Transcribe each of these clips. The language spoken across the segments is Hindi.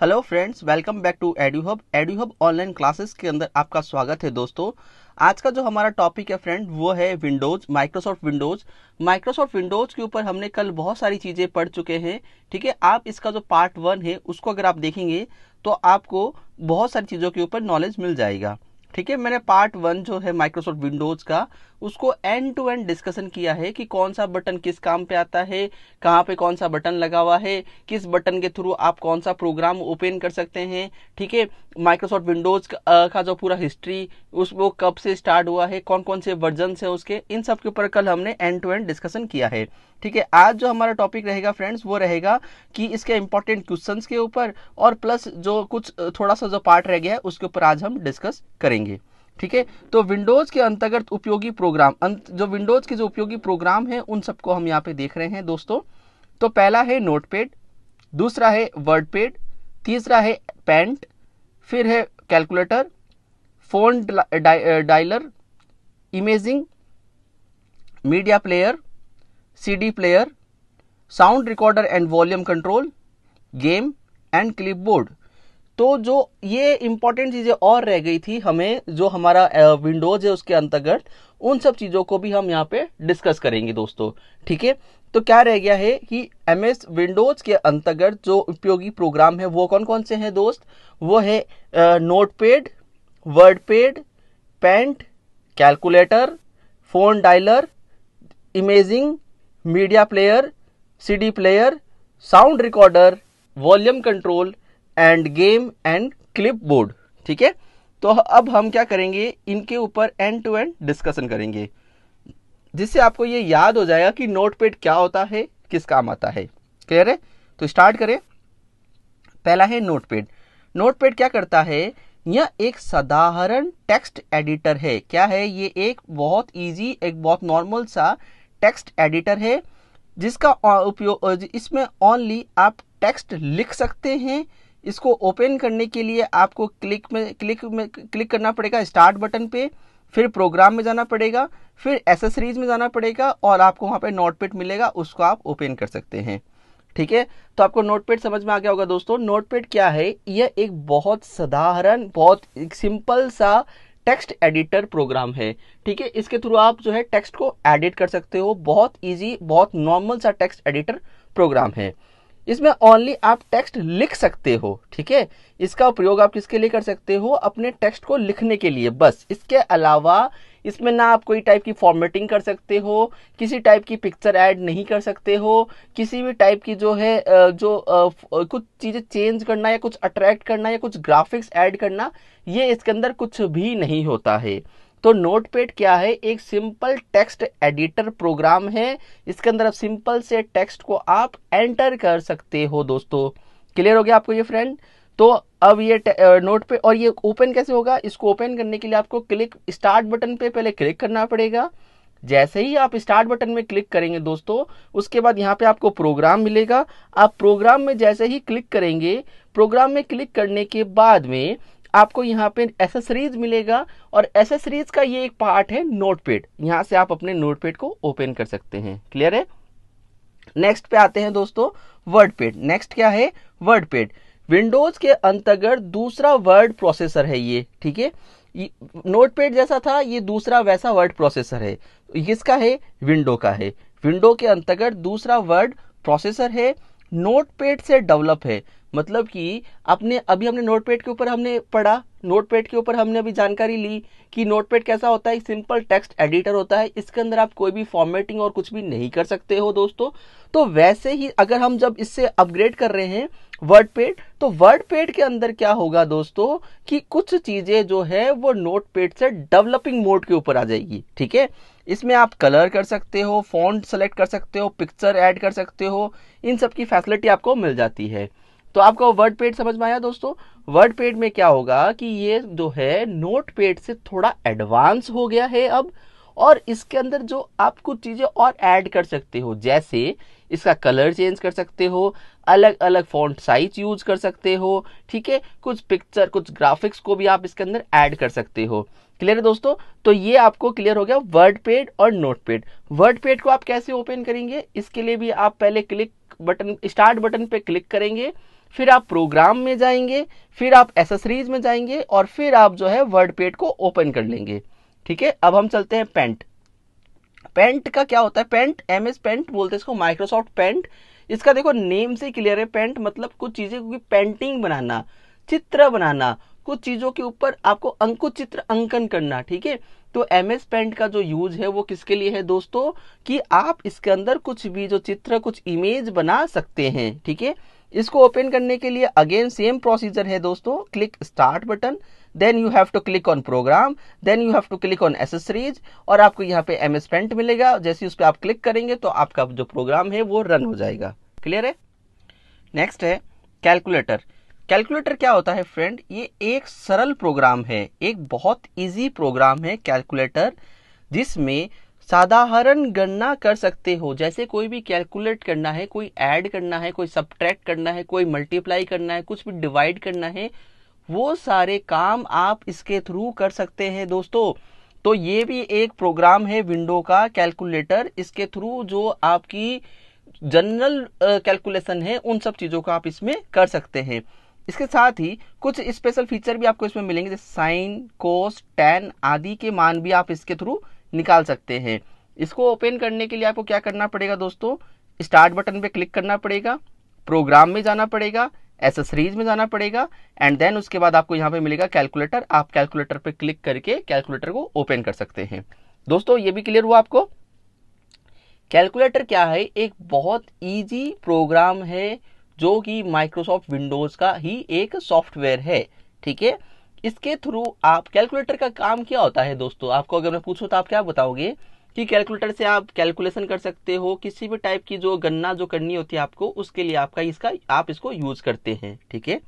hello friends welcome back to Eduhub Eduhub online classes के अंदर आपका स्वागत है दोस्तों आज का जो हमारा टॉपिक है फ्रेंड वो है Windows Microsoft Windows Microsoft Windows के ऊपर हमने कल बहुत सारी चीज़ें पढ़ चुके हैं ठीक है आप इसका जो पार्ट वन है उसको अगर आप देखेंगे तो आपको बहुत सारी चीज़ों के ऊपर नॉलेज मिल जाएगा ठीक है मैंने पार्ट वन जो है माइक्रोसॉफ्ट विंडोज का उसको एंड टू एंड डिस्कशन किया है कि कौन सा बटन किस काम पे आता है कहाँ पे कौन सा बटन लगा हुआ है किस बटन के थ्रू आप कौन सा प्रोग्राम ओपन कर सकते हैं ठीक है माइक्रोसॉफ्ट विंडोज का जो पूरा हिस्ट्री उस वो कब से स्टार्ट हुआ है कौन कौन से वर्जन है उसके इन सब के ऊपर कल हमने एंड टू एंड डिस्कशन किया है ठीक है आज जो हमारा टॉपिक रहेगा फ्रेंड्स वो रहेगा कि इसके इंपॉर्टेंट क्वेश्चन के ऊपर और प्लस जो कुछ थोड़ा सा जो पार्ट रह गया है उसके ऊपर आज हम डिस्कस करेंगे ठीक है तो विंडोज के अंतर्गत उपयोगी प्रोग्राम जो विंडोज के जो उपयोगी प्रोग्राम है उन सबको हम यहाँ पे देख रहे हैं दोस्तों तो पहला है नोटपैड दूसरा है वर्डपैड तीसरा है पेंट फिर है calculator phone dialer imaging media player D player sound recorder and volume control game and clipboard तो जो ये इंपॉर्टेंट चीज़ें और रह गई थी हमें जो हमारा विंडोज़ है उसके अंतर्गत उन सब चीज़ों को भी हम यहाँ पे डिस्कस करेंगे दोस्तों ठीक है तो क्या रह गया है कि एम एस विंडोज़ के अंतर्गत जो उपयोगी प्रोग्राम है वो कौन कौन से हैं दोस्त वो है Notepad WordPad paint calculator phone dialer imaging media player CD player sound recorder volume control and game and clipboard ठीक है तो अब हम क्या करेंगे इनके ऊपर एंड टू एंड डिस्कशन करेंगे जिससे आपको ये याद हो जाएगा कि नोटपैड क्या होता है किस काम आता है क्लियर है तो स्टार्ट करें पहला है नोटपैड नोटपैड क्या करता है यह एक साधारण टेक्स्ट एडिटर है क्या है ये एक बहुत इजी एक बहुत नॉर्मल सा टेक्स्ट एडिटर है जिसका उपयोग इसमें ऑनली आप टेक्स्ट लिख सकते हैं इसको ओपन करने के लिए आपको क्लिक में क्लिक में क्लिक करना पड़ेगा स्टार्ट बटन पे फिर प्रोग्राम में जाना पड़ेगा फिर एसेसरीज में जाना पड़ेगा और आपको वहाँ पे नोटपेड मिलेगा उसको आप ओपन कर सकते हैं ठीक है तो आपको नोटपेड समझ में आ गया होगा दोस्तों नोटपेड क्या है यह एक बहुत साधारण बहुत सिंपल सा टेक्स्ट एडिटर प्रोग्राम है ठीक है इसके थ्रू आप जो है टेक्स्ट को एडिट कर सकते हो बहुत ईजी बहुत नॉर्मल सा टेक्स्ट एडिटर प्रोग्राम है इसमें ओनली आप टेक्स्ट लिख सकते हो ठीक है इसका प्रयोग आप किसके लिए कर सकते हो अपने टेक्स्ट को लिखने के लिए बस इसके अलावा इसमें ना आप कोई टाइप की फॉर्मेटिंग कर सकते हो किसी टाइप की पिक्चर ऐड नहीं कर सकते हो किसी भी टाइप की जो है जो कुछ चीज़ें चेंज करना या कुछ अट्रैक्ट करना या कुछ ग्राफिक्स ऐड करना ये इसके अंदर कुछ भी नहीं होता है तो नोटपैड क्या है एक सिंपल टेक्स्ट एडिटर प्रोग्राम है इसके अंदर आप सिंपल से टेक्स्ट को आप एंटर कर सकते हो दोस्तों क्लियर हो गया आपको ये फ्रेंड तो अब ये नोट पे और ये ओपन कैसे होगा इसको ओपन करने के लिए आपको क्लिक स्टार्ट बटन पे पहले क्लिक करना पड़ेगा जैसे ही आप स्टार्ट बटन में क्लिक करेंगे दोस्तों उसके बाद यहाँ पे आपको प्रोग्राम मिलेगा आप प्रोग्राम में जैसे ही क्लिक करेंगे प्रोग्राम में क्लिक करने के बाद में आपको यहाँ पे एसेसरीज मिलेगा और एसेसरीज का ये एक पार्ट है नोटपैड यहाँ से आप अपने नोटपैड को ओपन कर सकते हैं क्लियर है नेक्स्ट पे आते हैं दोस्तों वर्ड पेड नेक्स्ट क्या है वर्ड पेड विंडोज के अंतर्गत दूसरा वर्ड प्रोसेसर है ये ठीक है नोटपैड जैसा था ये दूसरा वैसा वर्ड प्रोसेसर है किसका है विंडो का है विंडो के अंतर्गत दूसरा वर्ड प्रोसेसर है नोटपैड से डेवलप है मतलब कि अपने अभी हमने नोटपैड के ऊपर हमने पढ़ा नोटपैड के ऊपर हमने अभी जानकारी ली कि नोटपैड कैसा होता है सिंपल टेक्स्ट एडिटर होता है इसके अंदर आप कोई भी फॉर्मेटिंग और कुछ भी नहीं कर सकते हो दोस्तों तो वैसे ही अगर हम जब इससे अपग्रेड कर रहे हैं वर्ड पेड तो वर्ड पेड के अंदर क्या होगा दोस्तों कि कुछ चीजें जो है वो नोट पेड से डेवलपिंग मोड के ऊपर आ जाएगी ठीक है इसमें आप कलर कर सकते हो फॉन्ट सेलेक्ट कर सकते हो पिक्चर ऐड कर सकते हो इन सब की फैसिलिटी आपको मिल जाती है तो आपको वर्ड पेड समझ में आया दोस्तों वर्ड पेड में क्या होगा कि ये जो है नोट पेड से थोड़ा एडवांस हो गया है अब और इसके अंदर जो आप कुछ चीज़ें और ऐड कर सकते हो जैसे इसका कलर चेंज कर सकते हो अलग अलग फॉन्ट साइज यूज कर सकते हो ठीक है कुछ पिक्चर कुछ ग्राफिक्स को भी आप इसके अंदर ऐड कर सकते हो क्लियर है दोस्तों तो ये आपको क्लियर हो गया वर्ड पेड और नोट पेड वर्ड पेड को आप कैसे ओपन करेंगे इसके लिए भी आप पहले क्लिक बटन स्टार्ट बटन पे क्लिक करेंगे फिर आप प्रोग्राम में जाएंगे फिर आप एसेसरीज में जाएंगे और फिर आप जो है वर्ड पेड को ओपन कर लेंगे ठीक है अब हम चलते हैं पेंट पेंट का क्या होता है पेंट एम एस पेंट बोलते हैं इसको माइक्रोसॉफ्ट पेंट इसका देखो नेम से क्लियर है पेंट मतलब कुछ चीज़ें क्योंकि पेंटिंग बनाना चित्र बनाना कुछ चीज़ों के ऊपर आपको अंकुश चित्र अंकन करना ठीक है तो एम एस पेंट का जो यूज है वो किसके लिए है दोस्तों कि आप इसके अंदर कुछ भी जो चित्र कुछ इमेज बना सकते हैं ठीक है इसको ओपन करने के लिए अगेन सेम प्रोसीजर है दोस्तों click start button then you have to click on program then you have to click on accessories और आपको यहाँ पे एम एस पेंट मिलेगा जैसे उस पर आप क्लिक करेंगे तो आपका जो प्रोग्राम है वो रन हो जाएगा क्लियर है नेक्स्ट है कैलकुलेटर कैलकुलेटर क्या होता है फ्रेंड ये एक सरल प्रोग्राम है एक बहुत ईजी प्रोग्राम है कैलकुलेटर जिसमें साधारण गणना कर सकते हो जैसे कोई भी कैलकुलेट करना है कोई ऐड करना है कोई सब्ट्रैक्ट करना है कोई मल्टीप्लाई करना है कुछ भी डिवाइड करना है वो सारे काम आप इसके थ्रू कर सकते हैं दोस्तों तो ये भी एक प्रोग्राम है विंडो का कैलकुलेटर इसके थ्रू जो आपकी जनरल कैलकुलेशन है उन सब चीज़ों का आप इसमें कर सकते हैं इसके साथ ही कुछ स्पेशल फीचर भी आपको इसमें मिलेंगे जैसे साइन कोस टेन आदि के मान भी आप इसके थ्रू निकाल सकते हैं इसको ओपन करने के लिए आपको क्या करना पड़ेगा दोस्तों स्टार्ट बटन पे क्लिक करना पड़ेगा प्रोग्राम में जाना पड़ेगा एसेसरीज में जाना पड़ेगा एंड देन उसके बाद आपको यहाँ पे मिलेगा कैलकुलेटर आप कैलकुलेटर पे क्लिक करके कैलकुलेटर को ओपन कर सकते हैं दोस्तों ये भी क्लियर हुआ आपको कैलकुलेटर क्या है एक बहुत ईजी प्रोग्राम है जो कि माइक्रोसॉफ्ट विंडोज़ का ही एक सॉफ्टवेयर है ठीक है इसके थ्रू आप कैलकुलेटर का काम क्या होता है दोस्तों आपको अगर मैं पूछूँ तो आप क्या बताओगे कि कैलकुलेटर से आप कैलकुलेशन कर सकते हो किसी भी टाइप की जो गणना जो करनी होती है आपको उसके लिए आपका इसका आप इसको यूज करते हैं ठीक है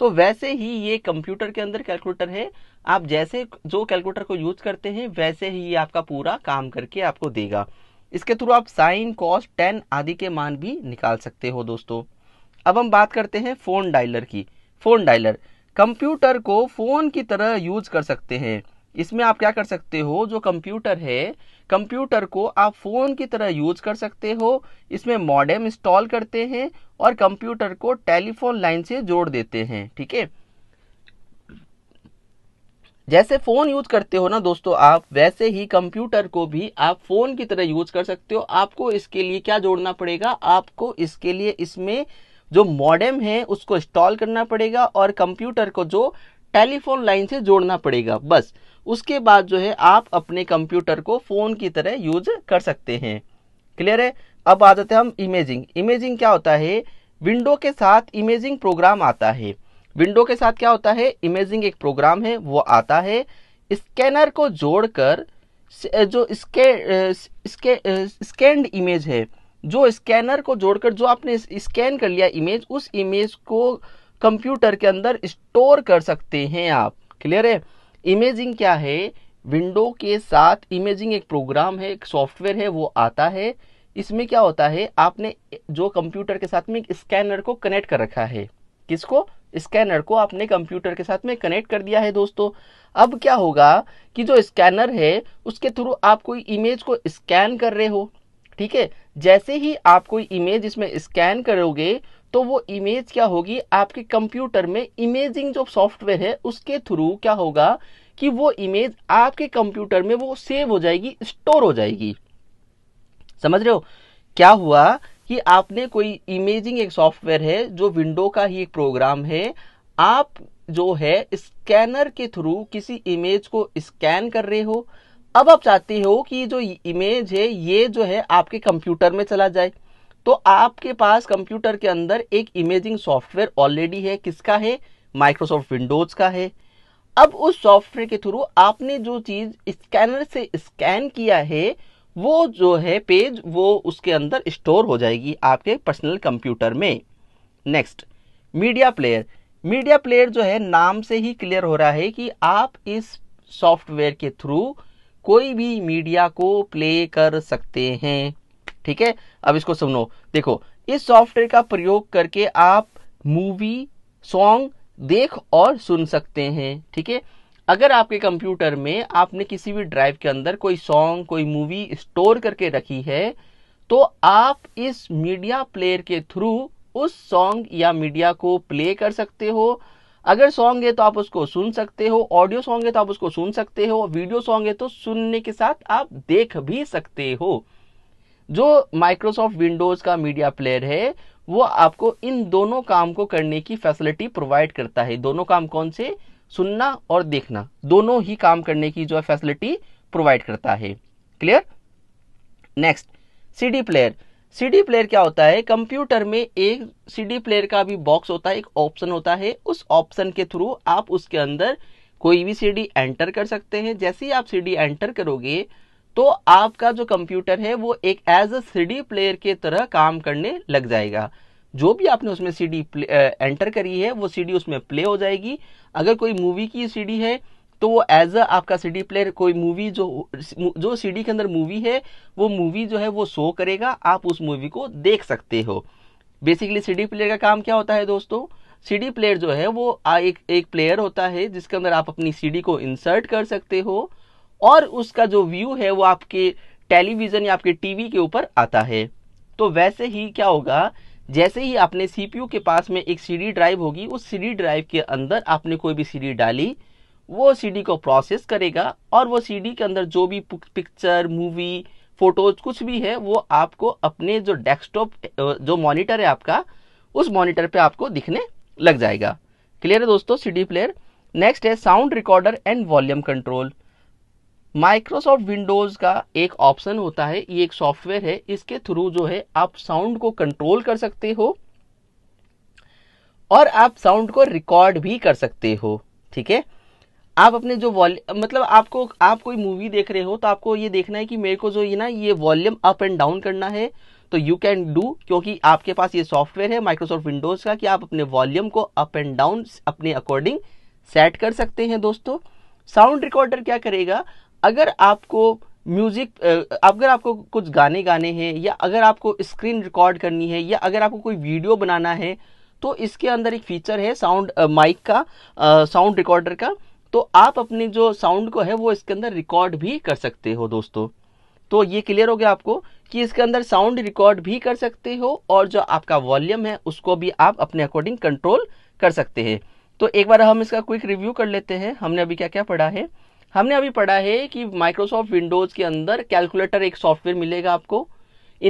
तो वैसे ही ये कंप्यूटर के अंदर कैलकुलेटर है आप जैसे जो कैलकुलेटर को यूज करते हैं वैसे ही ये आपका पूरा काम करके आपको देगा इसके थ्रू आप साइन कॉस टेन आदि के मान भी निकाल सकते हो दोस्तों अब हम बात करते हैं फोन डायलर की फोन डायलर कंप्यूटर को फ़ोन की तरह यूज कर सकते हैं इसमें आप क्या कर सकते हो जो कंप्यूटर है कंप्यूटर को आप फ़ोन की तरह यूज कर सकते हो इसमें मॉडेम इंस्टॉल करते हैं और कंप्यूटर को टेलीफोन लाइन से जोड़ देते हैं ठीक है जैसे फ़ोन यूज करते हो ना दोस्तों आप वैसे ही कंप्यूटर को भी आप फ़ोन की तरह यूज कर सकते हो आपको इसके लिए क्या जोड़ना पड़ेगा आपको इसके लिए इसमें जो मॉडेम है उसको इंस्टॉल करना पड़ेगा और कंप्यूटर को जो टेलीफोन लाइन से जोड़ना पड़ेगा बस उसके बाद जो है आप अपने कंप्यूटर को फ़ोन की तरह यूज कर सकते हैं क्लियर है अब आ जाते हैं हम इमेजिंग इमेजिंग क्या होता है विंडो के साथ इमेजिंग प्रोग्राम आता है विंडो के साथ क्या होता है इमेजिंग एक प्रोग्राम है वो आता है स्कैनर को जोड़कर जो इसके इसके स्कैंड इमेज है जो स्कैनर को जोड़कर जो आपने स्कैन कर लिया इमेज उस इमेज को कंप्यूटर के अंदर स्टोर कर सकते हैं आप क्लियर है इमेजिंग क्या है विंडो के साथ इमेजिंग एक प्रोग्राम है एक सॉफ्टवेयर है वो आता है इसमें क्या होता है आपने जो कंप्यूटर के साथ में एक स्कैनर को कनेक्ट कर रखा है किसको स्कैनर को आपने कंप्यूटर के साथ में कनेक्ट कर दिया है दोस्तों अब क्या होगा कि जो स्कैनर है उसके थ्रू आप कोई इमेज को स्कैन कर रहे हो ठीक है जैसे ही आप कोई इमेज इसमें स्कैन करोगे तो वो इमेज क्या होगी आपके कंप्यूटर में इमेजिंग जो सॉफ्टवेयर है उसके थ्रू क्या होगा कि वो इमेज आपके कंप्यूटर में वो सेव हो जाएगी स्टोर हो जाएगी समझ रहे हो क्या हुआ कि आपने कोई इमेजिंग एक सॉफ्टवेयर है जो विंडो का ही एक प्रोग्राम है आप जो है स्कैनर के थ्रू किसी इमेज को स्कैन कर रहे हो अब आप चाहते हो कि जो इमेज है ये जो है आपके कंप्यूटर में चला जाए तो आपके पास कंप्यूटर के अंदर एक इमेजिंग सॉफ्टवेयर ऑलरेडी है किसका है माइक्रोसॉफ्ट विंडोज का है अब उस सॉफ्टवेयर के थ्रू आपने जो चीज स्कैनर से स्कैन किया है वो जो है पेज वो उसके अंदर स्टोर हो जाएगी आपके पर्सनल कंप्यूटर में next media player media player जो है नाम से ही क्लियर हो रहा है कि आप इस सॉफ्टवेयर के थ्रू कोई भी मीडिया को प्ले कर सकते हैं ठीक है अब इसको सुनो देखो इस सॉफ्टवेयर का प्रयोग करके आप मूवी सॉन्ग देख और सुन सकते हैं ठीक है अगर आपके कंप्यूटर में आपने किसी भी ड्राइव के अंदर कोई सॉन्ग कोई मूवी स्टोर करके रखी है तो आप इस मीडिया प्लेयर के थ्रू उस सॉन्ग या मीडिया को प्ले कर सकते हो अगर सॉन्ग है तो आप उसको सुन सकते हो ऑडियो सॉन्ग है तो आप उसको सुन सकते हो वीडियो सॉन्ग है तो सुनने के साथ आप देख भी सकते हो जो माइक्रोसॉफ्ट विंडोज का मीडिया प्लेयर है वो आपको इन दोनों काम को करने की फैसिलिटी प्रोवाइड करता है दोनों काम कौन से सुनना और देखना दोनों ही काम करने की जो है फैसिलिटी प्रोवाइड करता है clear next CD player CD player क्या होता है कंप्यूटर में एक सीडी प्लेयर का भी बॉक्स होता है एक ऑप्शन होता है उस ऑप्शन के थ्रू आप उसके अंदर कोई भी सीडी एंटर कर सकते हैं जैसे ही आप सीडी एंटर करोगे तो आपका जो कंप्यूटर है वो एक एज अ सीडी प्लेयर के तरह काम करने लग जाएगा जो भी आपने उसमें सीडी एंटर करी है वो सीडी उसमें प्ले हो जाएगी अगर कोई मूवी की सीडी है तो वो एज अ आपका सीडी प्लेयर कोई मूवी जो जो सीडी के अंदर मूवी है वो मूवी जो है वो शो करेगा आप उस मूवी को देख सकते हो बेसिकली सीडी प्लेयर का काम क्या होता है दोस्तों सीडी प्लेयर जो है वो एक एक प्लेयर होता है जिसके अंदर आप अपनी सीडी को इंसर्ट कर सकते हो और उसका जो व्यू है वो आपके टेलीविजन या आपके टीवी के ऊपर आता है तो वैसे ही क्या होगा जैसे ही आपने सीपीयू के पास में एक सीडी ड्राइव होगी उस सीडी ड्राइव के अंदर आपने कोई भी सीडी डाली वो सीडी को प्रोसेस करेगा और वो सीडी के अंदर जो भी पिक्चर मूवी फोटोज कुछ भी है वो आपको अपने जो डेस्कटॉप जो मॉनिटर है आपका उस मॉनिटर पे आपको दिखने लग जाएगा क्लियर है दोस्तों सीडी प्लेयर नेक्स्ट है sound recorder and volume control Microsoft Windows का एक ऑप्शन होता है ये एक सॉफ्टवेयर है इसके थ्रू जो है आप साउंड को कंट्रोल कर सकते हो और आप साउंड को रिकॉर्ड भी कर सकते हो ठीक है आप अपने जो वॉल्यूम मतलब आपको आप कोई मूवी देख रहे हो तो आपको ये देखना है कि मेरे को जो ये ना ये वॉल्यूम अप एंड डाउन करना है तो यू कैन डू क्योंकि आपके पास ये सॉफ्टवेयर है माइक्रोसॉफ्ट विंडोज का कि आप अपने वॉल्यूम को अप एंड डाउन अपने अकॉर्डिंग सेट कर सकते हैं दोस्तों साउंड रिकॉर्डर क्या करेगा अगर आपको म्यूजिक अगर आपको कुछ गाने गाने हैं या अगर आपको स्क्रीन रिकॉर्ड करनी है या अगर आपको कोई वीडियो बनाना है तो इसके अंदर एक फीचर है साउंड माइक का साउंड रिकॉर्डर का तो आप अपनी जो साउंड को है वो इसके अंदर रिकॉर्ड भी कर सकते हो दोस्तों तो ये क्लियर हो गया आपको कि इसके अंदर साउंड रिकॉर्ड भी कर सकते हो और जो आपका वॉल्यूम है उसको भी आप अपने अकॉर्डिंग कंट्रोल कर सकते हैं तो एक बार हम इसका क्विक रिव्यू कर लेते हैं हमने अभी क्या क्या पढ़ा है हमने अभी पढ़ा है कि माइक्रोसॉफ्ट विंडोज़ के अंदर कैलकुलेटर एक सॉफ्टवेयर मिलेगा आपको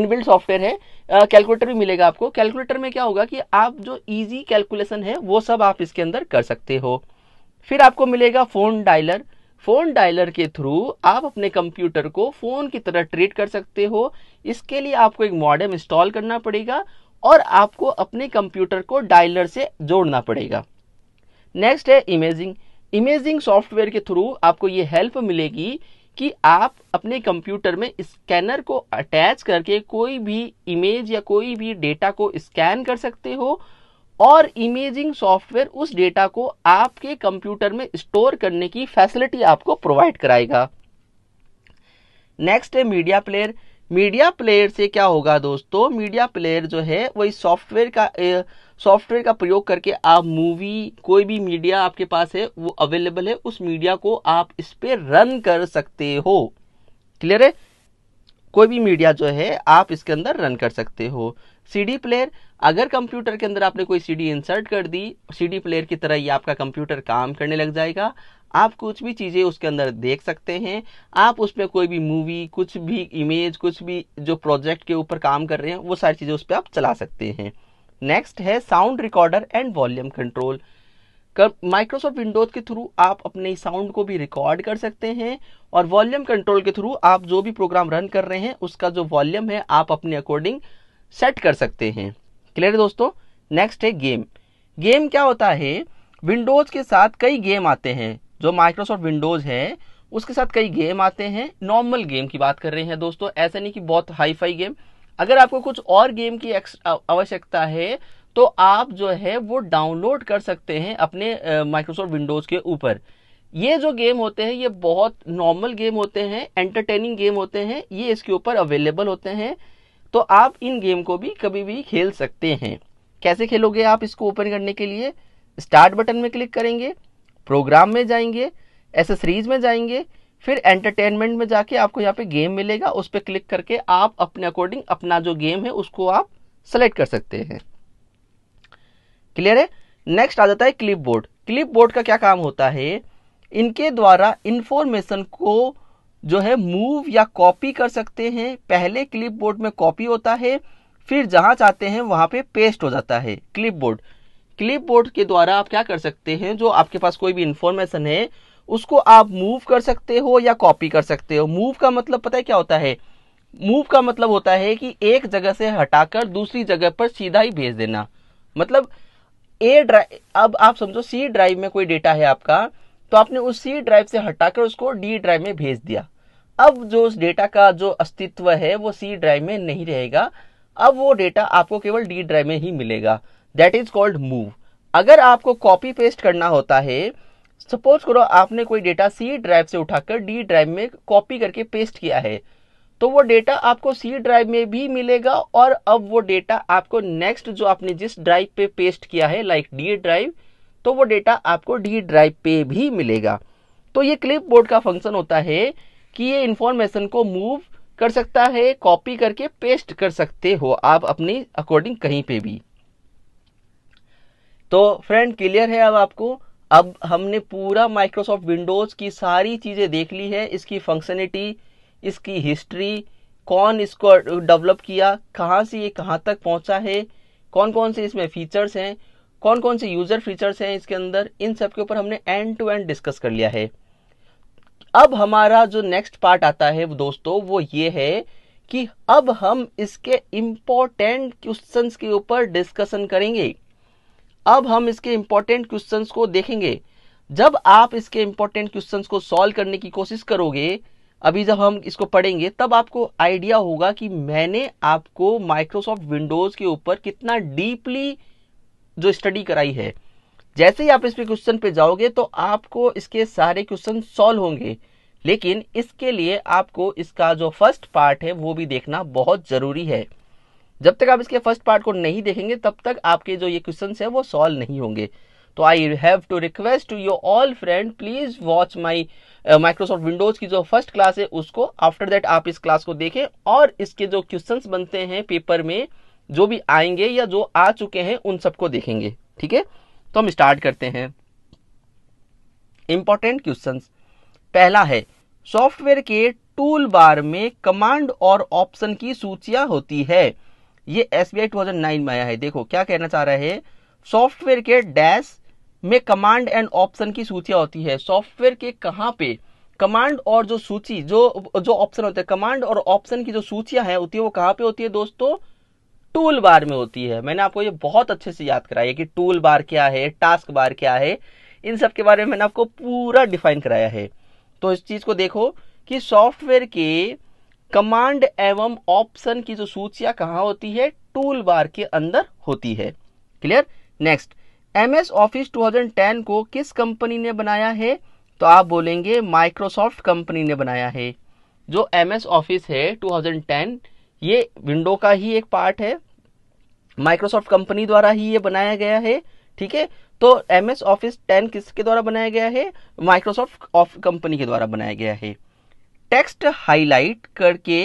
इनबिल्ट सॉफ्टवेयर है कैलकुलेटर भी मिलेगा आपको कैलकुलेटर में क्या होगा कि आप जो इजी कैलकुलेशन है वो सब आप इसके अंदर कर सकते हो फिर आपको मिलेगा फ़ोन डायलर फ़ोन डायलर के थ्रू आप अपने कंप्यूटर को फ़ोन की तरह ट्रीट कर सकते हो इसके लिए आपको एक मॉडेम इंस्टॉल करना पड़ेगा और आपको अपने कंप्यूटर को डायलर से जोड़ना पड़ेगा नेक्स्ट है इमेजिंग इमेजिंग सॉफ्टवेयर के थ्रू आपको ये हेल्प मिलेगी कि आप अपने कंप्यूटर में स्कैनर को अटैच करके कोई भी इमेज या कोई भी डेटा को स्कैन कर सकते हो और इमेजिंग सॉफ्टवेयर उस डेटा को आपके कंप्यूटर में स्टोर करने की फैसिलिटी आपको प्रोवाइड कराएगा नेक्स्ट है मीडिया प्लेयर मीडिया प्लेयर से क्या होगा दोस्तों मीडिया प्लेयर जो है वो इस सॉफ्टवेयर का सॉफ्टवेयर का प्रयोग करके आप मूवी कोई भी मीडिया आपके पास है वो अवेलेबल है उस मीडिया को आप इस पर रन कर सकते हो क्लियर है कोई भी मीडिया जो है आप इसके अंदर रन कर सकते हो सीडी प्लेयर अगर कंप्यूटर के अंदर आपने कोई सीडी इंसर्ट कर दी सीडी प्लेयर की तरह ही आपका कंप्यूटर काम करने लग जाएगा आप कुछ भी चीज़ें उसके अंदर देख सकते हैं आप उसमें कोई भी मूवी कुछ भी इमेज कुछ भी जो प्रोजेक्ट के ऊपर काम कर रहे हैं वो सारी चीज़ें उस पर आप चला सकते हैं नेक्स्ट है sound recorder and volume control Microsoft Windows के थ्रू आप अपने साउंड को भी रिकॉर्ड कर सकते हैं और वॉल्यूम कंट्रोल के थ्रू आप जो भी प्रोग्राम रन कर रहे हैं उसका जो वॉल्यूम है आप अपने अकॉर्डिंग सेट कर सकते हैं क्लियर दोस्तों नेक्स्ट है गेम गेम क्या होता है विंडोज के साथ कई गेम आते हैं जो माइक्रोसॉफ्ट विंडोज है उसके साथ कई गेम आते हैं नॉर्मल गेम की बात कर रहे हैं दोस्तों ऐसा नहीं कि बहुत हाई फाई गेम अगर आपको कुछ और गेम की आवश्यकता है तो आप जो है वो डाउनलोड कर सकते हैं अपने माइक्रोसॉफ्ट विंडोज़ के ऊपर ये जो गेम होते हैं ये बहुत नॉर्मल गेम होते हैं एंटरटेनिंग गेम होते हैं ये इसके ऊपर अवेलेबल होते हैं तो आप इन गेम को भी कभी भी खेल सकते हैं कैसे खेलोगे आप इसको ओपन करने के लिए स्टार्ट बटन में क्लिक करेंगे प्रोग्राम में जाएंगे एसेसरीज में जाएंगे फिर एंटरटेनमेंट में जाके आपको यहाँ पे गेम मिलेगा उस पर क्लिक करके आप अपने अकॉर्डिंग अपना जो गेम है उसको आप सेलेक्ट कर सकते हैं क्लियर है नेक्स्ट आ जाता है क्लिप बोर्ड क्लिप बोर्ड का क्या काम होता है इनके द्वारा इंफॉर्मेशन को जो है मूव या कॉपी कर सकते हैं पहले क्लिप बोर्ड में कॉपी होता है फिर जहां चाहते हैं वहां पे पेस्ट हो जाता है क्लिप बोर्ड क्लिप बोर्ड के द्वारा आप क्या कर सकते हैं जो आपके पास कोई भी इंफॉर्मेशन है उसको आप मूव कर सकते हो या कॉपी कर सकते हो मूव का मतलब पता है क्या होता है मूव का मतलब होता है कि एक जगह से हटाकर दूसरी जगह पर सीधा ही भेज देना मतलब ए ड्राइव अब आप समझो सी ड्राइव में कोई डेटा है आपका तो आपने उस सी ड्राइव से हटाकर उसको डी ड्राइव में भेज दिया अब जो उस डेटा का जो अस्तित्व है वो सी ड्राइव में नहीं रहेगा अब वो डेटा आपको केवल डी ड्राइव में ही मिलेगा दैट इज कॉल्ड मूव अगर आपको कॉपी पेस्ट करना होता है सपोज करो आपने कोई डेटा सी ड्राइव से उठाकर डी ड्राइव में कॉपी करके पेस्ट किया है तो वो डेटा आपको सी ड्राइव में भी मिलेगा और अब वो डेटा आपको नेक्स्ट जो आपने जिस ड्राइव पे पेस्ट किया है लाइक डी ड्राइव तो वो डेटा आपको डी ड्राइव पे भी मिलेगा तो ये क्लिप बोर्ड का फंक्शन होता है कि ये इन्फॉर्मेशन को मूव कर सकता है कॉपी करके पेस्ट कर सकते हो आप अपनी अकॉर्डिंग कहीं पे भी तो फ्रेंड क्लियर है अब आपको अब हमने पूरा माइक्रोसॉफ्ट विंडोज की सारी चीजें देख ली है इसकी फंक्शनिटी इसकी हिस्ट्री कौन इसको डेवलप किया कहाँ से ये कहाँ तक पहुँचा है कौन कौन से इसमें फीचर्स हैं कौन कौन से यूज़र फीचर्स हैं इसके अंदर इन सब के ऊपर हमने एंड टू एंड डिस्कस कर लिया है अब हमारा जो नेक्स्ट पार्ट आता है दोस्तों वो ये है कि अब हम इसके इम्पोर्टेंट क्वेश्चन के ऊपर डिस्कशन करेंगे अब हम इसके इम्पोर्टेंट क्वेश्चन को देखेंगे जब आप इसके इम्पोर्टेंट क्वेश्चन को सॉल्व करने की कोशिश करोगे अभी जब हम इसको पढ़ेंगे तब आपको आइडिया होगा कि मैंने आपको माइक्रोसॉफ्ट विंडोज के ऊपर कितना डीपली जो स्टडी कराई है जैसे ही आप इस पे क्वेश्चन पे जाओगे तो आपको इसके सारे क्वेश्चन सॉल्व होंगे लेकिन इसके लिए आपको इसका जो फर्स्ट पार्ट है वो भी देखना बहुत ज़रूरी है जब तक आप इसके फर्स्ट पार्ट को नहीं देखेंगे तब तक आपके जो ये क्वेश्चन है वो सॉल्व नहीं होंगे तो I have to request to your all friend please watch my Microsoft Windows की जो फर्स्ट क्लास है उसको आफ्टर दैट आप इस क्लास को देखें और इसके जो क्वेश्चन बनते हैं पेपर में जो भी आएंगे या जो आ चुके हैं उन सबको देखेंगे ठीक है तो हम स्टार्ट करते हैं इंपॉर्टेंट क्वेश्चन पहला है सॉफ्टवेयर के टूल बार में कमांड और ऑप्शन की सूचियां होती है ये एस बी आई टू में आया है देखो क्या कहना चाह रहा है सॉफ्टवेयर के डैश में कमांड एंड ऑप्शन की सूचियाँ होती है सॉफ्टवेयर के कहाँ पे कमांड और जो सूची जो जो ऑप्शन होते हैं कमांड और ऑप्शन की जो सूचियाँ हैं होती है वो कहाँ पे होती है दोस्तों टूल बार में होती है मैंने आपको ये बहुत अच्छे से याद कराया कि टूल बार क्या है टास्क बार क्या है इन सब के बारे में मैंने आपको पूरा डिफाइन कराया है तो इस चीज़ को देखो कि सॉफ्टवेयर के कमांड एवं ऑप्शन की जो सूचियाँ कहाँ होती है टूल बार के अंदर होती है clear next M S office 2010 को किस कंपनी ने बनाया है तो आप बोलेंगे माइक्रोसॉफ्ट कंपनी ने बनाया है जो एम एस ऑफिस है 2010 ये विंडो का ही एक पार्ट है माइक्रोसॉफ्ट कंपनी द्वारा ही ये बनाया गया है ठीक है तो एम एस ऑफिस टेन किसके द्वारा बनाया गया है माइक्रोसॉफ्ट ऑफ कंपनी के द्वारा बनाया गया है टेक्स्ट हाईलाइट करके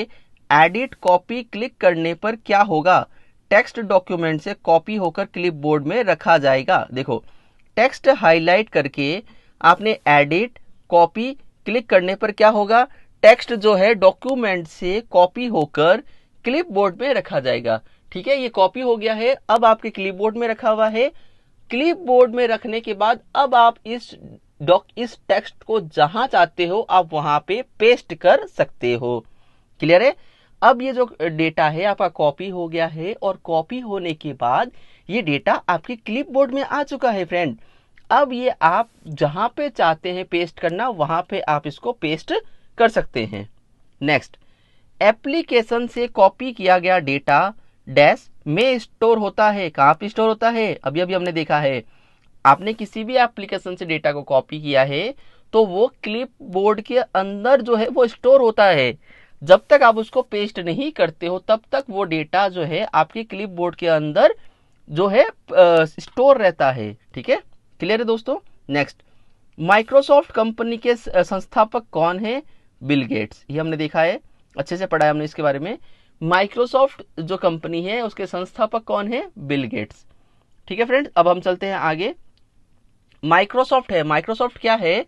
एडिट कॉपी क्लिक करने पर क्या होगा टेक्स्ट डॉक्यूमेंट से कॉपी होकर क्लिप बोर्ड में रखा जाएगा देखो टेक्स्ट हाईलाइट करके आपने एडिट कॉपी क्लिक करने पर क्या होगा टेक्स्ट जो है डॉक्यूमेंट से कॉपी होकर क्लिप बोर्ड में रखा जाएगा ठीक है ये कॉपी हो गया है अब आपके क्लिप बोर्ड में रखा हुआ है क्लिप बोर्ड में रखने के बाद अब आप इस डॉक इस टेक्स्ट को जहां चाहते हो आप वहां पे पेस्ट कर सकते हो क्लियर है अब ये जो डेटा है आपका कॉपी हो गया है और कॉपी होने के बाद ये डेटा आपके क्लिपबोर्ड में आ चुका है फ्रेंड अब ये आप जहाँ पे चाहते हैं पेस्ट करना वहाँ पे आप इसको पेस्ट कर सकते हैं नेक्स्ट एप्लीकेशन से कॉपी किया गया डेटा डैश में स्टोर होता है कहाँ पे स्टोर होता है अभी अभी हमने देखा है आपने किसी भी एप्लीकेशन से डेटा को कॉपी किया है तो वो क्लिप बोर्ड के अंदर जो है वो स्टोर होता है जब तक आप उसको पेस्ट नहीं करते हो तब तक वो डेटा जो है आपके क्लिप बोर्ड के अंदर जो है स्टोर रहता है ठीक है क्लियर है दोस्तों नेक्स्ट माइक्रोसॉफ्ट कंपनी के संस्थापक कौन है बिल गेट्स ये हमने देखा है अच्छे से पढ़ा है हमने इसके बारे में माइक्रोसॉफ्ट जो कंपनी है उसके संस्थापक कौन है बिल गेट्स ठीक है फ्रेंड्स अब हम चलते हैं आगे माइक्रोसॉफ्ट है माइक्रोसॉफ्ट क्या है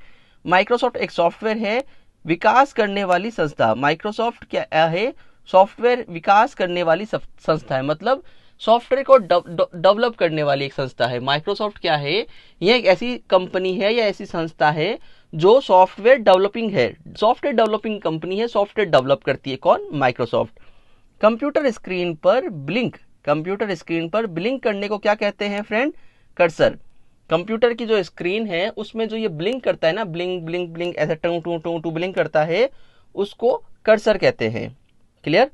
माइक्रोसॉफ्ट एक सॉफ्टवेयर है विकास करने वाली संस्था माइक्रोसॉफ्ट क्या है सॉफ्टवेयर विकास करने वाली संस्था है मतलब सॉफ्टवेयर को डेवलप करने वाली एक संस्था है माइक्रोसॉफ्ट क्या है यह एक ऐसी कंपनी है या ऐसी संस्था है जो सॉफ्टवेयर डेवलपिंग है सॉफ्टवेयर डेवलपिंग कंपनी है सॉफ्टवेयर डेवलप करती है कौन माइक्रोसॉफ्ट कंप्यूटर स्क्रीन पर ब्लिंक कंप्यूटर स्क्रीन पर ब्लिंक करने को क्या कहते हैं फ्रेंड कर्सर कंप्यूटर की जो स्क्रीन है उसमें जो ये ब्लिंक करता है ना ब्लिंक ब्लिंक ब्लिंक ऐसा टू टू टू टू ब्लिंक करता है उसको कर्सर कहते हैं क्लियर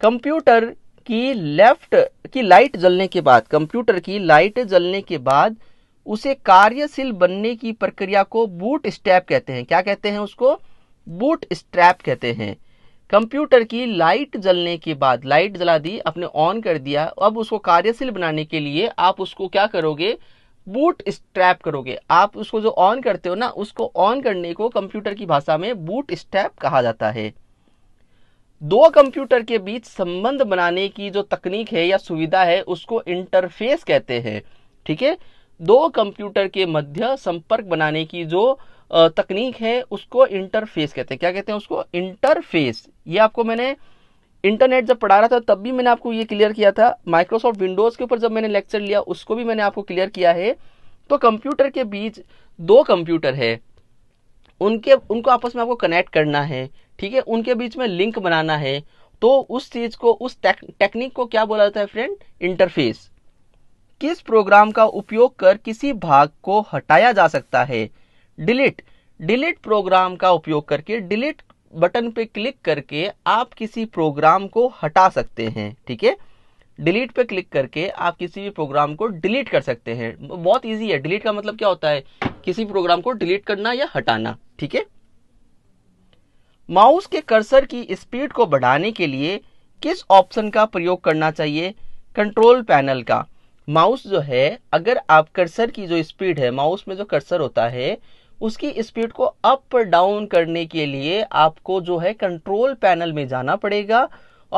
कंप्यूटर की लेफ्ट की लाइट जलने के बाद कंप्यूटर की लाइट जलने के बाद उसे कार्यशील बनने की प्रक्रिया को बूट स्टैप कहते हैं क्या कहते हैं उसको बूट स्ट्रैप कहते हैं कंप्यूटर की लाइट जलने के बाद लाइट जला दी आपने ऑन कर दिया अब उसको कार्यशील बनाने के लिए आप उसको क्या करोगे बूट स्ट्रैप करोगे आप उसको जो ऑन करते हो ना उसको ऑन करने को कंप्यूटर की भाषा में बूट स्ट्रैप कहा जाता है दो कंप्यूटर के बीच संबंध बनाने की जो तकनीक है या सुविधा है उसको इंटरफेस कहते हैं ठीक है दो कंप्यूटर के मध्य संपर्क बनाने की जो तकनीक है उसको इंटरफेस कहते हैं क्या कहते हैं उसको इंटरफेस ये आपको मैंने इंटरनेट जब पढ़ा रहा था तब भी मैंने आपको ये क्लियर किया था माइक्रोसॉफ्ट विंडोज़ के ऊपर जब मैंने लेक्चर लिया उसको भी मैंने आपको क्लियर किया है तो कंप्यूटर के बीच दो कंप्यूटर है उनके उनको आपस में आपको कनेक्ट करना है ठीक है उनके बीच में लिंक बनाना है तो उस चीज़ को उस टेक, टेक्निक को क्या बोला जाता है फ्रेंड इंटरफेस किस प्रोग्राम का उपयोग कर किसी भाग को हटाया जा सकता है डिलीट डिलीट प्रोग्राम का उपयोग करके डिलीट बटन पे क्लिक करके आप किसी प्रोग्राम को हटा सकते हैं ठीक है डिलीट पे क्लिक करके आप किसी भी प्रोग्राम को डिलीट कर सकते हैं बहुत इजी है डिलीट का मतलब क्या होता है किसी प्रोग्राम को डिलीट करना या हटाना ठीक है माउस के कर्सर की स्पीड को बढ़ाने के लिए किस ऑप्शन का प्रयोग करना चाहिए कंट्रोल पैनल का माउस जो है अगर आप कर्सर की जो स्पीड है माउस में जो कर्सर होता है उसकी स्पीड को अप डाउन करने के लिए आपको जो है कंट्रोल पैनल में जाना पड़ेगा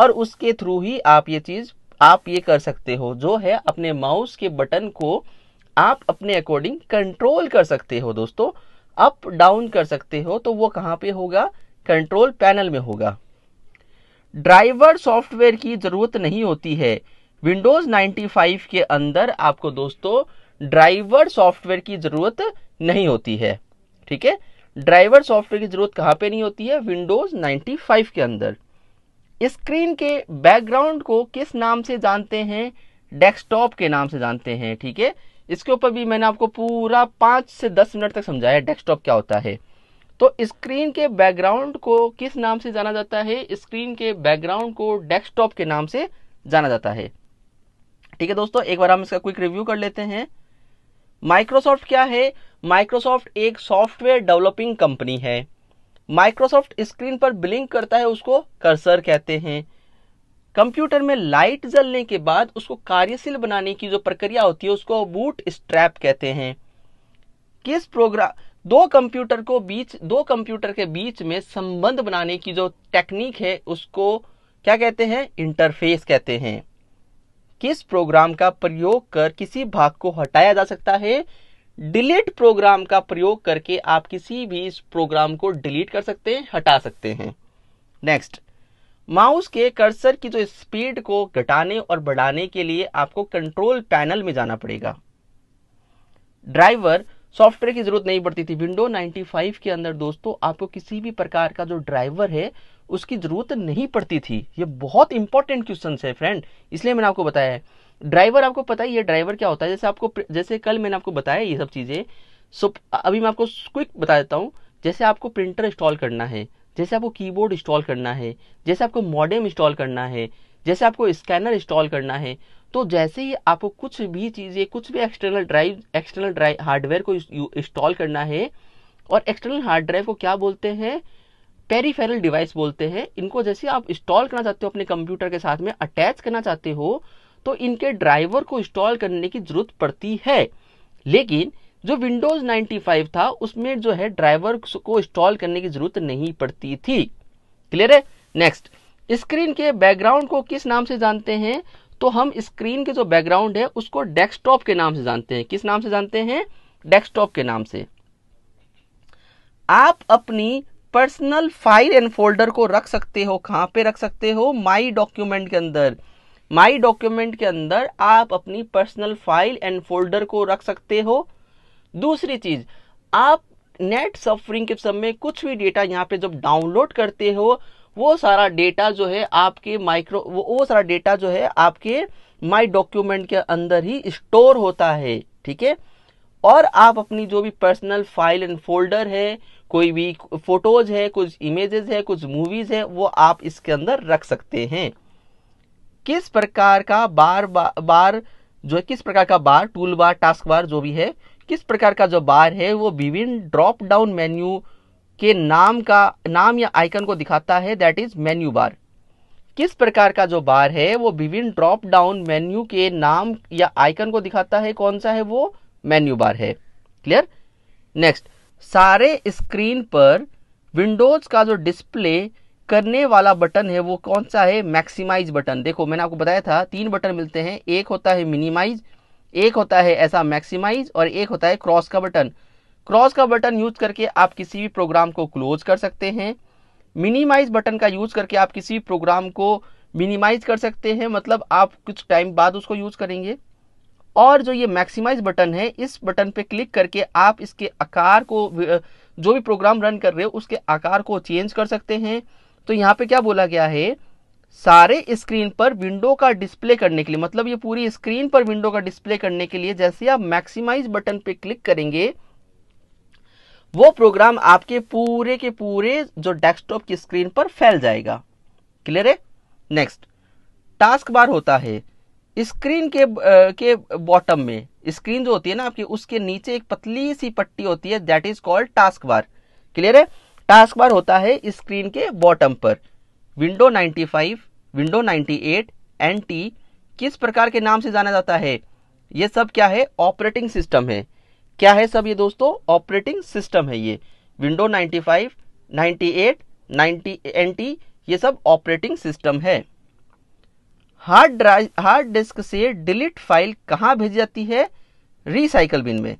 और उसके थ्रू ही आप ये चीज़ आप ये कर सकते हो जो है अपने माउस के बटन को आप अपने अकॉर्डिंग कंट्रोल कर सकते हो दोस्तों अप डाउन कर सकते हो तो वो कहाँ पे होगा कंट्रोल पैनल में होगा ड्राइवर सॉफ्टवेयर की ज़रूरत नहीं होती है विंडोज़ 95 के अंदर आपको दोस्तों ड्राइवर सॉफ्टवेयर की ज़रूरत नहीं होती है ठीक है ड्राइवर सॉफ्टवेयर की जरूरत कहाँ पे नहीं होती है विंडोज 95 के अंदर स्क्रीन के बैकग्राउंड को किस नाम से जानते हैं डेस्कटॉप के नाम से जानते हैं ठीक है इसके ऊपर भी मैंने आपको पूरा पाँच से दस मिनट तक समझाया डेस्कटॉप क्या होता है तो स्क्रीन के बैकग्राउंड को किस नाम से जाना जाता है स्क्रीन के बैकग्राउंड को डेस्कटॉप के नाम से जाना जाता है ठीक है दोस्तों एक बार हम इसका क्विक रिव्यू कर लेते हैं माइक्रोसॉफ्ट क्या है माइक्रोसॉफ्ट एक सॉफ्टवेयर डेवलपिंग कंपनी है माइक्रोसॉफ्ट स्क्रीन पर ब्लिंक करता है उसको कर्सर कहते हैं कंप्यूटर में लाइट जलने के बाद उसको कार्यशील बनाने की जो प्रक्रिया होती है उसको बूट स्ट्रैप कहते हैं किस प्रोग्राम दो कंप्यूटर को बीच दो कंप्यूटर के बीच में संबंध बनाने की जो टेक्निक है उसको क्या कहते हैं इंटरफेस कहते हैं किस प्रोग्राम का प्रयोग कर किसी भाग को हटाया जा सकता है डिलीट प्रोग्राम का प्रयोग करके आप किसी भी इस प्रोग्राम को डिलीट कर सकते हैं हटा सकते हैं नेक्स्ट माउस के कर्सर की जो स्पीड को घटाने और बढ़ाने के लिए आपको कंट्रोल पैनल में जाना पड़ेगा ड्राइवर सॉफ्टवेयर की जरूरत नहीं पड़ती थी विंडो 95 के अंदर दोस्तों आपको किसी भी प्रकार का जो ड्राइवर है उसकी जरूरत नहीं पड़ती थी ये बहुत इंपॉर्टेंट क्वेश्चन है फ्रेंड इसलिए मैंने आपको बताया है ड्राइवर आपको पता ही ये ड्राइवर क्या होता है जैसे आपको जैसे कल मैंने आपको बताया ये सब चीज़ें सो अभी मैं आपको क्विक बता देता हूँ जैसे आपको प्रिंटर इंस्टॉल करना है जैसे आपको कीबोर्ड इंस्टॉल करना है जैसे आपको मॉडेम इंस्टॉल करना है जैसे आपको स्कैनर इंस्टॉल करना है तो जैसे ही आपको कुछ भी चीज़ें कुछ भी external drive external drive hardware को इंस्टॉल करना है और एक्सटर्नल हार्ड ड्राइव को क्या बोलते हैं पेरीफेरल डिवाइस बोलते हैं इनको जैसे आप इंस्टॉल करना चाहते हो अपने कंप्यूटर के साथ में अटैच करना चाहते हो तो इनके ड्राइवर को इंस्टॉल करने की जरूरत पड़ती है लेकिन जो विंडोज 95 था उसमें जो है ड्राइवर को इंस्टॉल करने की जरूरत नहीं पड़ती थी क्लियर है नेक्स्ट स्क्रीन के बैकग्राउंड को किस नाम से जानते हैं तो हम स्क्रीन के जो बैकग्राउंड है उसको डेस्कटॉप के नाम से जानते हैं किस नाम से जानते हैं डेस्कटॉप के नाम से आप अपनी पर्सनल फाइल एंड फोल्डर को रख सकते हो कहां पे रख सकते हो माई डॉक्यूमेंट के अंदर माई डॉक्यूमेंट के अंदर आप अपनी पर्सनल फाइल एंड फोल्डर को रख सकते हो दूसरी चीज आप नेट सफरिंग के समय कुछ भी डेटा यहाँ पे जब डाउनलोड करते हो वो सारा डेटा जो है आपके माइक्रो वो, वो सारा डेटा जो है आपके माई डॉक्यूमेंट के अंदर ही स्टोर होता है ठीक है और आप अपनी जो भी पर्सनल फाइल एंड फोल्डर है कोई भी फोटोज है कुछ इमेजेस है कुछ मूवीज है वो आप इसके अंदर रख सकते हैं किस प्रकार का बार बार, बार जो किस प्रकार का बार टूल बार टास्क बार जो भी है किस प्रकार का जो बार है वो विभिन्न ड्रॉप डाउन मेन्यू के नाम का नाम या आइकन को दिखाता है दैट इज मेन्यू बार किस प्रकार का जो बार है वो विभिन्न ड्रॉप डाउन मेन्यू के नाम या आइकन को दिखाता है कौन सा है वो मेन्यू बार है क्लियर नेक्स्ट सारे स्क्रीन पर विंडोज का जो डिस्प्ले करने वाला बटन है वो कौन सा है मैक्सिमाइज बटन देखो मैंने आपको बताया था तीन बटन मिलते हैं एक होता है मिनिमाइज एक होता है ऐसा मैक्सिमाइज और एक होता है क्रॉस का बटन क्रॉस का बटन यूज करके आप किसी भी प्रोग्राम को क्लोज कर सकते हैं मिनिमाइज बटन का यूज करके आप किसी भी प्रोग्राम को मिनिमाइज कर सकते हैं मतलब आप कुछ टाइम बाद उसको यूज करेंगे और जो ये मैक्सिमाइज बटन है इस बटन पे क्लिक करके आप इसके आकार को जो भी प्रोग्राम रन कर रहे हो उसके आकार को चेंज कर सकते हैं तो यहाँ पे क्या बोला गया है सारे स्क्रीन पर विंडो का डिस्प्ले करने के लिए मतलब ये पूरी स्क्रीन पर विंडो का डिस्प्ले करने के लिए जैसे आप मैक्सिमाइज बटन पे क्लिक करेंगे वो प्रोग्राम आपके पूरे के पूरे जो डेस्कटॉप की स्क्रीन पर फैल जाएगा क्लियर है नेक्स्ट टास्क बार होता है स्क्रीन के आ, के बॉटम में स्क्रीन जो होती है ना आपकी उसके नीचे एक पतली सी पट्टी होती है that is called taskbar clear है टास्क बार होता है स्क्रीन के बॉटम पर विंडो 95, विंडो 98 एट टी किस प्रकार के नाम से जाना जाता है ये सब क्या है ऑपरेटिंग सिस्टम है क्या है सब ये दोस्तों ऑपरेटिंग सिस्टम है ये विंडो 95, 98, 90 एट टी ये सब ऑपरेटिंग सिस्टम है हार्ड ड्राइव हार्ड डिस्क से डिलीट फाइल कहाँ भेजी जाती है रिसाइकल बिन में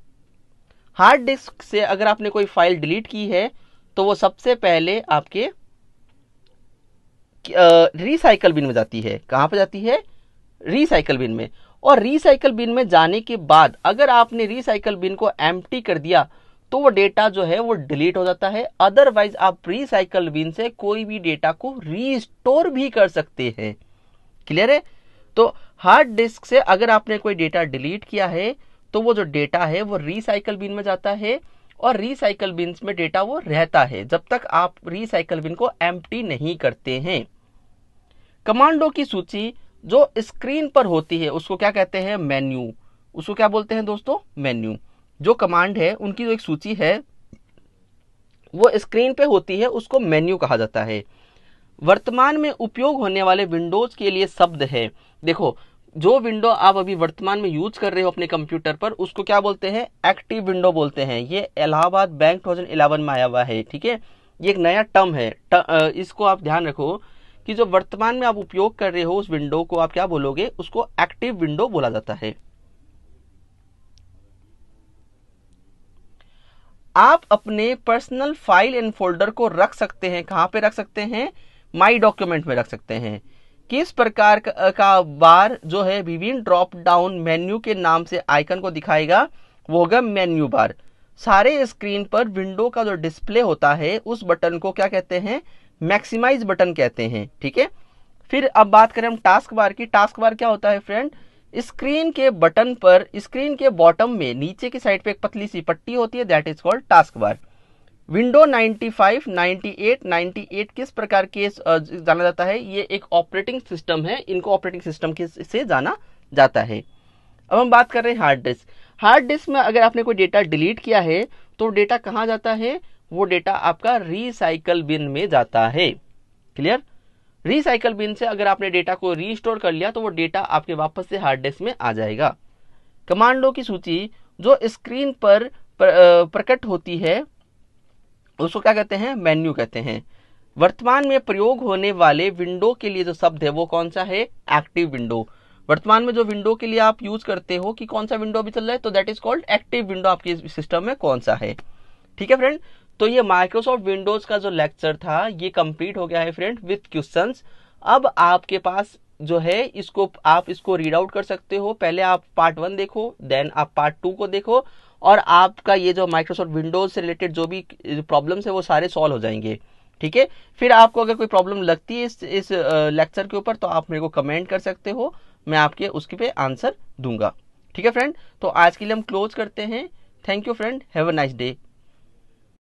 हार्ड डिस्क से अगर आपने कोई फाइल डिलीट की है तो वो सबसे पहले आपके रिसाइकल बिन में जाती है कहाँ पर जाती है रिसाइकल बिन में और रिसाइकल बिन में जाने के बाद अगर आपने रिसाइकल बिन को एम कर दिया तो वो डेटा जो है वो डिलीट हो जाता है अदरवाइज आप रिसाइकल बिन से कोई भी डेटा को रीस्टोर भी कर सकते हैं क्लियर है तो हार्ड डिस्क से अगर आपने कोई डेटा डिलीट किया है तो वो जो डेटा है वो रिसाइकल बिन में जाता है और रिसाइकल बिन्स में डेटा वो रहता है जब तक आप रिसाइकल बिन को एम नहीं करते हैं कमांडो की सूची जो स्क्रीन पर होती है उसको क्या कहते हैं मेन्यू उसको क्या बोलते हैं दोस्तों मेन्यू जो कमांड है उनकी जो एक सूची है वो स्क्रीन पे होती है उसको मेन्यू कहा जाता है वर्तमान में उपयोग होने वाले विंडोज के लिए शब्द है देखो जो विंडो आप अभी वर्तमान में यूज कर रहे हो अपने कंप्यूटर पर उसको क्या बोलते हैं एक्टिव विंडो बोलते हैं ये इलाहाबाद बैंक 2011 में आया हुआ है ठीक है ये एक नया टर्म है ट, इसको आप ध्यान रखो कि जो वर्तमान में आप उपयोग कर रहे हो उस विंडो को आप क्या बोलोगे उसको एक्टिव विंडो बोला जाता है आप अपने पर्सनल फाइल एंड फोल्डर को रख सकते हैं कहां पे रख सकते हैं माई डॉक्यूमेंट में रख सकते हैं किस प्रकार का बार जो है विभिन्न ड्रॉप डाउन मेन्यू के नाम से आइकन को दिखाएगा वो होगा मेन्यू बार सारे स्क्रीन पर विंडो का जो डिस्प्ले होता है उस बटन को क्या कहते हैं मैक्सिमाइज बटन कहते हैं ठीक है फिर अब बात करें हम टास्क बार की टास्क बार क्या होता है फ्रेंड स्क्रीन के बटन पर स्क्रीन के बॉटम में नीचे की साइड पे एक पतली सी पट्टी होती है that is called taskbar window 95, 98, 98 किस प्रकार के जाना जाता है ये एक ऑपरेटिंग सिस्टम है इनको ऑपरेटिंग सिस्टम के से जाना जाता है अब हम बात कर रहे हैं हार्ड डिस्क हार्ड डिस्क में अगर आपने कोई डेटा डिलीट किया है तो डेटा कहाँ जाता है वो डेटा आपका रिसाइकल बिन में जाता है क्लियर रिसाइकल बिन से अगर आपने डेटा को रिस्टोर कर लिया तो वो डेटा आपके वापस से हार्ड डिस्क में आ जाएगा कमांडो की सूची जो स्क्रीन पर प्रकट होती है उसको क्या कहते हैं मेन्यू कहते हैं वर्तमान में प्रयोग होने वाले विंडो के लिए जो शब्द है वो कौन सा है एक्टिव विंडो वर्तमान में जो विंडो के लिए आप यूज करते हो कि कौन सा विंडो अभी चल रहा है तो that is called active window आपके सिस्टम में कौन सा है ठीक है फ्रेंड तो ये माइक्रोसॉफ्ट विंडोज का जो लेक्चर था ये कंप्लीट हो गया है फ्रेंड विथ क्वेश्चन अब आपके पास जो है इसको आप इसको रीड आउट कर सकते हो पहले आप पार्ट वन देखो देन आप पार्ट टू को देखो और आपका ये जो माइक्रोसॉफ्ट विंडोज से रिलेटेड जो भी प्रॉब्लम्स है वो सारे सॉल्व हो जाएंगे ठीक है फिर आपको अगर कोई प्रॉब्लम लगती है इस इस लेक्चर के ऊपर तो आप मेरे को कमेंट कर सकते हो मैं आपके उसके पे आंसर दूंगा ठीक है फ्रेंड तो आज के लिए हम क्लोज करते हैं thank you friend have a nice day